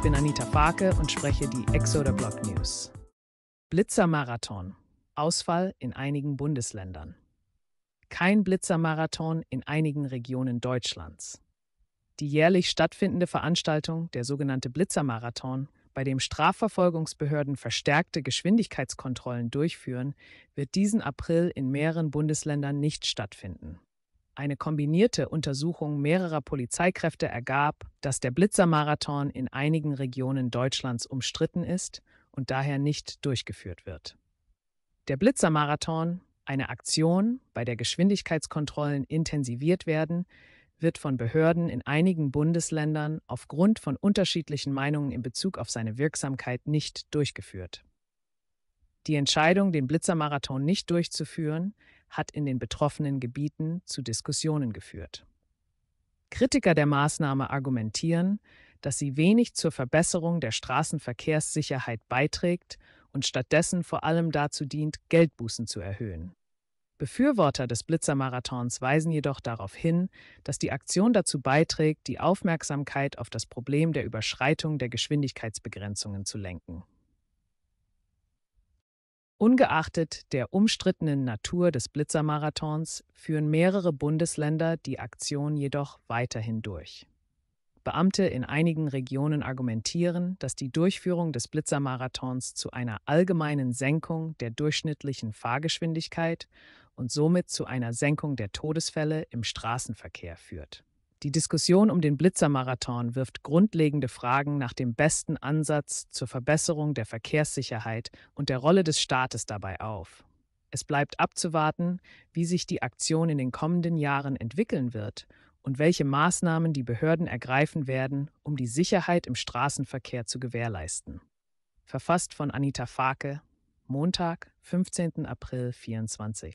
Ich bin Anita Farke und spreche die Exoder Block News. Blitzermarathon. Ausfall in einigen Bundesländern. Kein Blitzermarathon in einigen Regionen Deutschlands. Die jährlich stattfindende Veranstaltung, der sogenannte Blitzermarathon, bei dem Strafverfolgungsbehörden verstärkte Geschwindigkeitskontrollen durchführen, wird diesen April in mehreren Bundesländern nicht stattfinden. Eine kombinierte Untersuchung mehrerer Polizeikräfte ergab, dass der Blitzermarathon in einigen Regionen Deutschlands umstritten ist und daher nicht durchgeführt wird. Der Blitzermarathon, eine Aktion, bei der Geschwindigkeitskontrollen intensiviert werden, wird von Behörden in einigen Bundesländern aufgrund von unterschiedlichen Meinungen in Bezug auf seine Wirksamkeit nicht durchgeführt. Die Entscheidung, den Blitzermarathon nicht durchzuführen, hat in den betroffenen Gebieten zu Diskussionen geführt. Kritiker der Maßnahme argumentieren, dass sie wenig zur Verbesserung der Straßenverkehrssicherheit beiträgt und stattdessen vor allem dazu dient, Geldbußen zu erhöhen. Befürworter des Blitzermarathons weisen jedoch darauf hin, dass die Aktion dazu beiträgt, die Aufmerksamkeit auf das Problem der Überschreitung der Geschwindigkeitsbegrenzungen zu lenken. Ungeachtet der umstrittenen Natur des Blitzermarathons führen mehrere Bundesländer die Aktion jedoch weiterhin durch. Beamte in einigen Regionen argumentieren, dass die Durchführung des Blitzermarathons zu einer allgemeinen Senkung der durchschnittlichen Fahrgeschwindigkeit und somit zu einer Senkung der Todesfälle im Straßenverkehr führt. Die Diskussion um den Blitzermarathon wirft grundlegende Fragen nach dem besten Ansatz zur Verbesserung der Verkehrssicherheit und der Rolle des Staates dabei auf. Es bleibt abzuwarten, wie sich die Aktion in den kommenden Jahren entwickeln wird und welche Maßnahmen die Behörden ergreifen werden, um die Sicherheit im Straßenverkehr zu gewährleisten. Verfasst von Anita Fake, Montag, 15. April 2024.